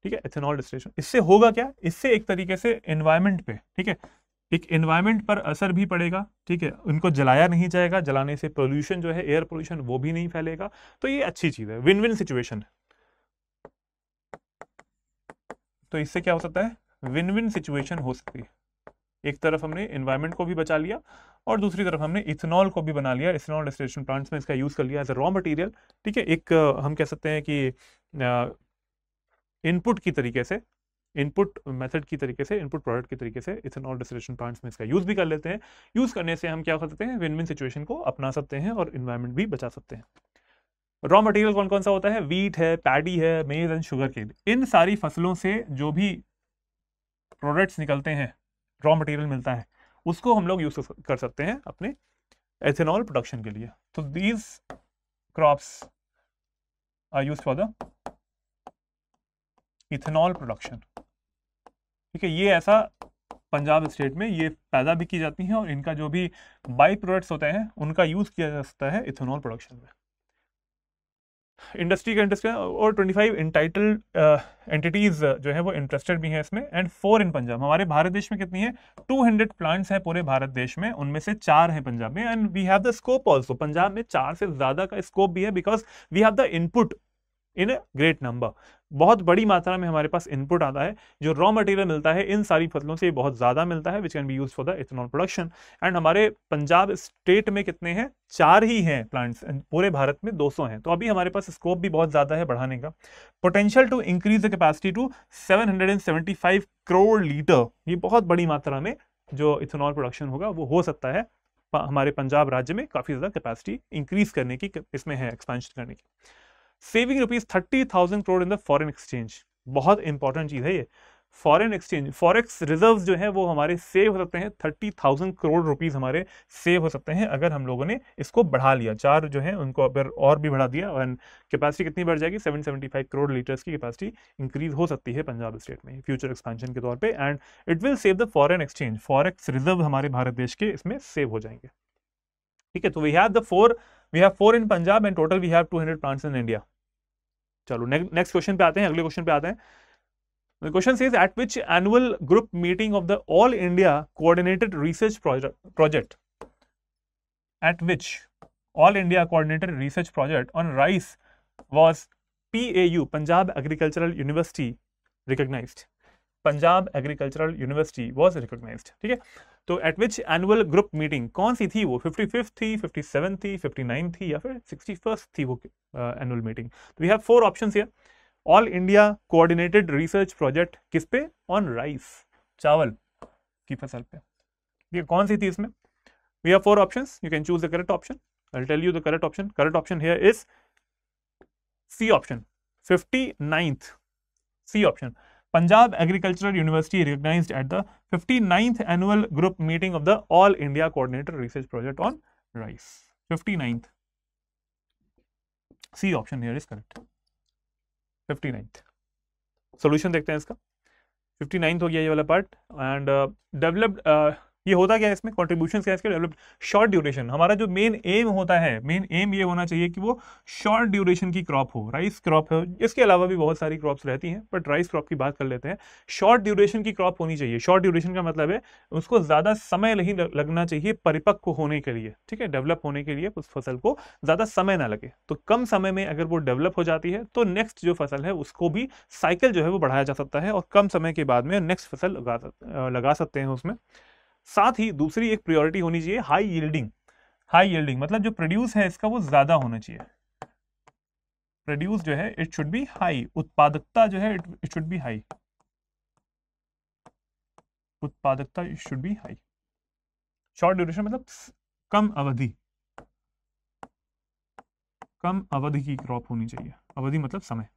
ठीक है इथेनॉल डिस्टिलेशन इससे होगा क्या इससे एक तरीके से एनवायरमेंट पे ठीक है एक एनवायरमेंट पर असर भी पड़ेगा ठीक है उनको जलाया नहीं जाएगा जलाने से पोल्यूशन जो है एयर पोल्यूशन वो भी नहीं फैलेगा तो ये अच्छी चीज़ है विन विन सिचुएशन तो इससे क्या हो सकता है विन विन सिचुएशन हो सकती है एक तरफ हमने एनवायरमेंट को भी बचा लिया और दूसरी तरफ हमने इथेनॉल को भी बना लिया इथेनॉल डिस्टिलेशन प्लांट्स में इसका यूज़ कर लिया एज अ रॉ मटेरियल ठीक है एक हम कह सकते हैं कि इनपुट की तरीके से इनपुट मेथड की तरीके से इनपुट प्रोडक्ट की तरीके से इथेनॉल डिस्टिलेशन प्लांट्स में इसका यूज़ भी कर लेते हैं यूज़ करने से हम क्या कर सकते हैं विन विन सिचुएशन को अपना सकते हैं और इन्वायरमेंट भी बचा सकते हैं रॉ मटेरियल कौन कौन सा होता है वीट है पैडी है मेज एंड शुगर केन इन सारी फसलों से जो भी प्रोडक्ट्स निकलते हैं रॉ मटेरियल मिलता है उसको हम लोग यूज़ कर सकते हैं अपने एथेनॉल प्रोडक्शन के लिए तो these crops are use for the ethanol production ठीक है ये ऐसा पंजाब स्टेट में ये पैदा भी की जाती हैं और इनका जो भी बाई प्रोडक्ट्स होते हैं उनका यूज़ किया जा सकता है इथेनॉल प्रोडक्शन में इंडस्ट्री का इंटरेस्ट और 25 इंटाइटल्ड एंटिटीज़ जो है वो इंटरेस्टेड भी हैं इसमें एंड फोर इन पंजाब हमारे भारत देश में कितनी है 200 प्लांट्स हैं पूरे भारत देश में उनमें से चार हैं पंजाब में and we have the scope also Punjab में चार से ज़्यादा का स्कोप भी है because we have the input in great number बहुत बड़ी मात्रा में हमारे पास इनपुट आता है जो रॉ मटेरियल मिलता है इन सारी फसलों से बहुत ज़्यादा मिलता है which can be use for the ethanol production and हमारे पंजाब स्टेट में कितने हैं चार ही हैं प्लांट्स पूरे भारत में 200 हैं तो अभी हमारे पास स्कोप भी बहुत ज़्यादा है बढ़ाने का potential to increase the capacity to seven crore litre ये बहुत बड़ी मात्रा में जो इथेनॉल प्रोडक्शन होगा वो हो सकता है हमारे पंजाब राज्य में काफ़ी ज़्यादा कैपेसिटी इंक्रीज करने की इसमें है एक्सपेंशन करने की saving rupees thirty thousand crore in the foreign exchange बहुत इंपॉर्टेंट चीज़ है ये फॉरन एक्सचेंज फॉरेक्स रिजर्व जो है वो हमारे सेव हो सकते हैं थर्टी थाउजेंड करोड़ रुपीज़ हमारे सेव हो सकते हैं अगर हम लोगों ने इसको बढ़ा लिया चार जो है उनको अगर और भी बढ़ा दिया एंड कैपेसिटी कितनी बढ़ जाएगी seven seventy five crore litres की कैपेसिटी इंक्रीज हो सकती है पंजाब स्टेट में फ्यूचर एक्सपेंशन के तौर पर and it will save the foreign exchange forex reserve हमारे भारत देश के इसमें सेव हो जाएंगे ठीक है तो we have the four we have four in Punjab and total we have two hundred plants in India चलो नेक्स्ट क्वेश्चन पे आते हैं अगले क्वेश्चन पे आते हैं question sees at which annual group meeting of the all India coordinated research project at which all India coordinated research project on rice was P A U Punjab agricultural university recognise Punjab agricultural university was recognise ठीक है तो at which annual group meeting कौन सी थी वो fifty fifth थी fifty seven थी fifty nine थी या फिर सिक्सटी फर्स्ट थी वो annual meeting we have four option here all India coordinated research project किस पे ऑन राइस चावल की फसल पे ये कौन सी थी इसमें we have four option you can choose the correct option I tell you the correct option correct option here is C option fifty ninth C option Punjab agricultural university recognise at the fifty ninth annual group meeting of the all India coordinator research project on rice fifty ninth C option here is correct fifty ninth solution देखते हैं इसका fifty ninth हो गया ये वाला part and developed ये होता क्या है इसमें कॉन्ट्रीब्यूशन क्या इसके डेवलप शॉर्ट ड्यूरेशन हमारा जो मेन एम होता है मेन एम ये होना चाहिए कि वो शॉर्ट ड्यूरेशन की क्रॉप हो राइस क्रॉप हो इसके अलावा भी बहुत सारी क्रॉप्स रहती हैं बट राइस क्रॉप की बात कर लेते हैं शॉर्ट ड्यूरेशन की क्रॉप होनी चाहिए शॉर्ट ड्यूरेशन का मतलब है उसको ज़्यादा समय नहीं लगना चाहिए परिपक्व होने के लिए ठीक है डेवलप होने के लिए उस फसल को ज़्यादा समय ना लगे तो कम समय में अगर वो डेवलप हो जाती है तो नेक्स्ट जो फसल है उसको भी साइकिल जो है वो बढ़ाया जा सकता है और कम समय के बाद में नेक्स्ट फसल लगा सकते हैं उसमें साथ ही दूसरी एक प्रियोरिटी होनी चाहिए हाई यील्डिंग हाई यील्डिंग मतलब जो प्रोड्यूस है इसका वो ज़्यादा होना चाहिए प्रोड्यूस जो है इट शुड बी हाई उत्पादकता जो है इट शुड बी हाई उत्पादकता it should be high short duration मतलब कम अवधि कम अवधि की क्रॉप होनी चाहिए अवधि मतलब समय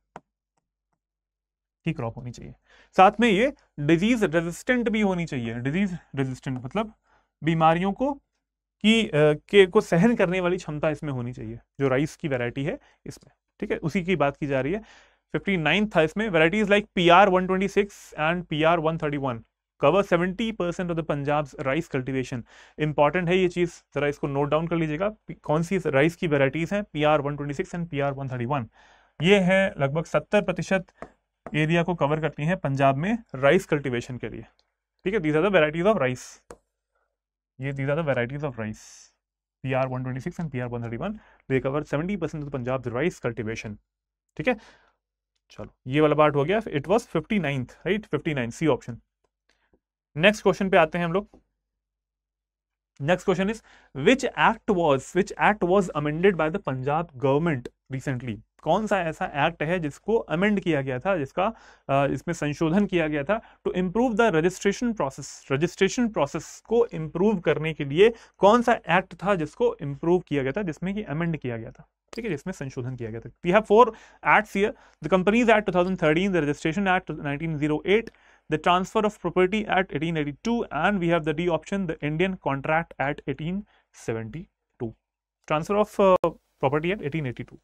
ही क्रॉप होनी चाहिए साथ में ये डिजीज रेजिस्टेंट भी होनी चाहिए डिजीज रेजिस्टेंट मतलब बीमारियों को की के को सहन करने वाली क्षमता इसमें होनी चाहिए जो राइस की वैरायटी है इसमें ठीक है उसी की बात की जा रही है फिफ्टी नाइन्थ था इसमें varieties like P R one twenty six and P R one thirty one cover seventy percent of the Punjab rice cultivation important है ये चीज़ ज़रा इसको नोट डाउन कर लीजिएगा कौन सी राइस की वेराइटीज़ हैं P R one twenty six and P R one thirty one ये है लगभग सत्तर प्रतिशत एरिया को कवर करती हैं पंजाब में राइस कल्टीवेशन के लिए ठीक है these are the varieties of rice ये these are the varieties of rice P R one twenty six and P R one thirty one they cover seventy percent of Punjab rice cultivation ठीक है चलो ये वाला पार्ट हो गया it was fifty ninth right fifty nine C option next question पे आते हैं हम लोग next question is which act was which act was amended bye the Punjab government recently कौन सा ऐसा एक्ट है जिसको अमेंड किया गया था जिसका इसमें संशोधन किया गया था to improve the registration process registration process को इम्प्रूव करने के लिए कौन सा एक्ट था जिसको इम्प्रूव किया गया था जिसमें कि अमेंड किया गया था ठीक है जिसमें संशोधन किया गया था we have four acts here the companies act 2013 the registration act 1908 the transfer of property act 1882 and we have the D option the Indian contract act 1872 transfer of property act at 1882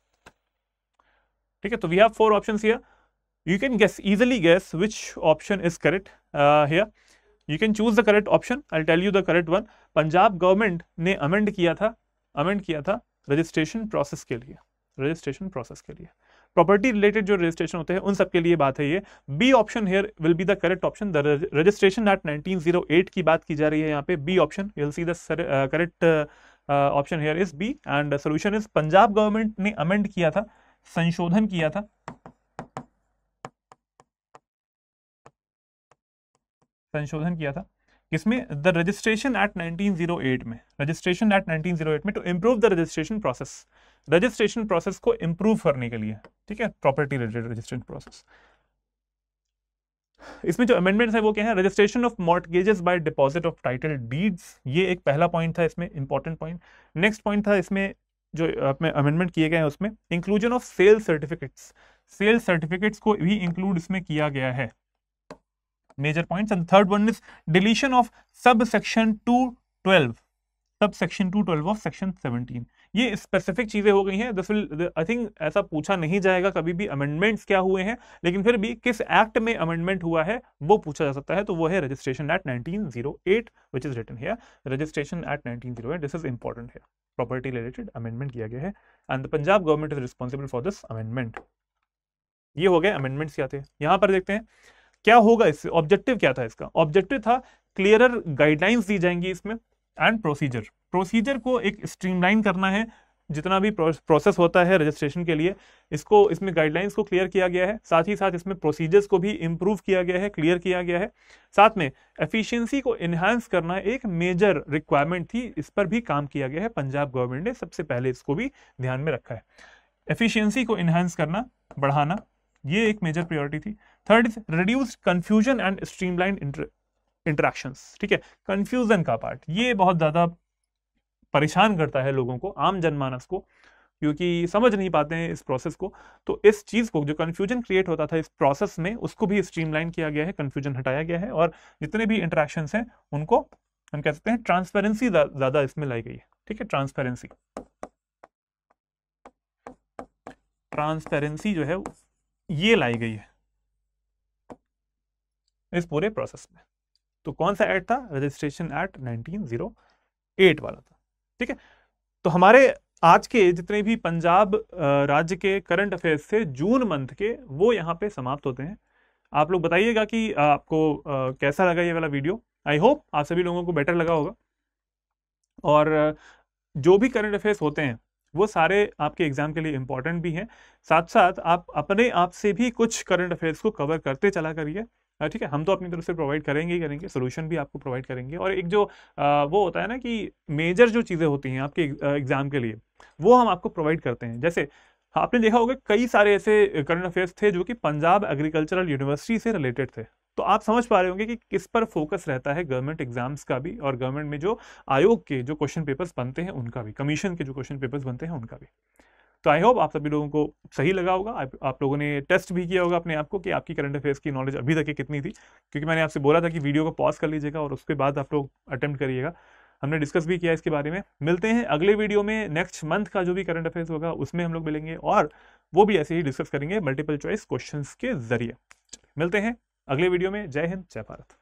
ठीक है तो we have four option you can guess easily guess which option is correct here you can choose the correct option I tell you the correct one Punjab government ने amend किया था amend किया था registration process के लिए registration process के लिए property related जो रजिस्ट्रेशन होते हैं उन सबके लिए बात है ये B option here will be the correct option the registration act 1908 की बात की जा रही है यहाँ पे B option will see the option here is B and solution is Punjab government ने अमेंड किया था संशोधन किया था संशोधन किया था किसमें द रजिस्ट्रेशन एक्ट 1908 में रजिस्ट्रेशन एक्ट 1908 में to improve the registration process registration process को इंप्रूव करने के लिए ठीक है प्रॉपर्टी रिलेटेड रजिस्ट्रेशन प्रोसेस इसमें जो अमेंडमेंट्स है वो क्या है registration of mortgages by deposit of title deeds ये एक पहला पॉइंट था इसमें इंपॉर्टेंट पॉइंट नेक्स्ट पॉइंट था इसमें जो अपने अमेंडमेंट किए गए हैं उसमें inclusion of sale certificates sale certificates को भी इंक्लूड इसमें किया गया है major points and third one is deletion of sub section two twelve sub section two twelve of section seventeen ये स्पेसिफिक चीज़ें हो गई हैं दिस विल आई थिंक ऐसा पूछा नहीं जाएगा कभी भी अमेंडमेंट्स क्या हुए हैं लेकिन फिर भी किस एक्ट में अमेंडमेंट हुआ है वो पूछा जा सकता है तो वो है registration act 1908 which is written here registration act 1908 this is important here property related amendment किया गया है and the Punjab government is responsible for this amendment ये हो गए अमेंडमेंट्स क्या थे यहाँ पर देखते हैं क्या होगा इससे ऑब्जेक्टिव क्या था इसका ऑब्जेक्टिव था क्लियरर गाइडलाइंस दी जाएंगी इसमें एंड प्रोसीजर प्रोसीजर को एक स्ट्रीमलाइन करना है जितना भी प्रोसेस होता है रजिस्ट्रेशन के लिए इसको इसमें गाइडलाइंस को क्लियर किया गया है साथ ही साथ इसमें प्रोसीजर्स को भी इम्प्रूव किया गया है क्लियर किया गया है साथ में एफिशिएंसी को इन्हांस करना एक मेजर रिक्वायरमेंट थी इस पर भी काम किया गया है पंजाब गवर्नमेंट ने सबसे पहले इसको भी ध्यान में रखा है एफिशियंसी को इन्हांस करना बढ़ाना ये एक मेजर प्रियोरिटी थी third is reduce confusion and streamline interaction ठीक है कन्फ्यूजन का पार्ट ये बहुत ज़्यादा परेशान करता है लोगों को आम जनमानस को क्योंकि समझ नहीं पाते हैं इस प्रोसेस को तो इस चीज़ को जो कन्फ्यूजन क्रिएट होता था इस प्रोसेस में उसको भी स्ट्रीमलाइन किया गया है कन्फ्यूजन हटाया गया है और जितने भी इंटरेक्शन हैं उनको हम कह सकते हैं ट्रांसपेरेंसी ज़्यादा इसमें लाई गई है ठीक है ट्रांसपेरेंसी ट्रांसपेरेंसी जो है ये लाई गई है इस पूरे प्रोसेस में तो कौन सा एक्ट था रजिस्ट्रेशन एक्ट 1908 वाला था ठीक है तो हमारे आज के जितने भी पंजाब राज्य के करंट अफेयर्स थे जून मंथ के वो यहाँ पे समाप्त होते हैं आप लोग बताइएगा कि आपको कैसा लगा ये वाला वीडियो आई होप आप सभी लोगों को बेटर लगा होगा और जो भी करंट अफेयर्स होते हैं वो सारे आपके एग्जाम के लिए इंपॉर्टेंट भी हैं साथ साथ आप अपने आप से भी कुछ करंट अफेयर्स को कवर करते चला करिए हाँ, ठीक है हम तो अपनी तरफ से प्रोवाइड करेंगे ही करेंगे सोल्यूशन भी आपको प्रोवाइड करेंगे और एक जो वो होता है ना कि मेजर जो चीज़ें होती हैं आपके एग्ज़ाम के लिए वो हम आपको प्रोवाइड करते हैं जैसे आपने देखा होगा कई सारे ऐसे करंट अफेयर्स थे जो कि पंजाब एग्रीकल्चरल यूनिवर्सिटी से रिलेटेड थे तो आप समझ पा रहे होंगे कि किस पर फोकस रहता है गवर्नमेंट एग्जाम्स का भी और गवर्नमेंट में जो आयोग के जो क्वेश्चन पेपर्स बनते हैं उनका भी कमीशन के जो क्वेश्चन पेपर्स बनते हैं उनका भी तो आई होप आप सभी लोगों को सही लगा होगा आप, आप लोगों ने टेस्ट भी किया होगा अपने आप को कि आपकी करंट अफेयर्स की नॉलेज अभी तक कितनी थी क्योंकि मैंने आपसे बोला था कि वीडियो को पॉज कर लीजिएगा और उसके बाद आप लोग अटैम्प्ट करिएगा हमने डिस्कस भी किया इसके बारे में मिलते हैं अगले वीडियो में नेक्स्ट मंथ का जो भी करंट अफेयर्स होगा उसमें हम लोग मिलेंगे और वो भी ऐसे ही डिस्कस करेंगे मल्टीपल चॉइस क्वेश्चन के जरिए मिलते हैं अगले वीडियो में जय हिंद जय भारत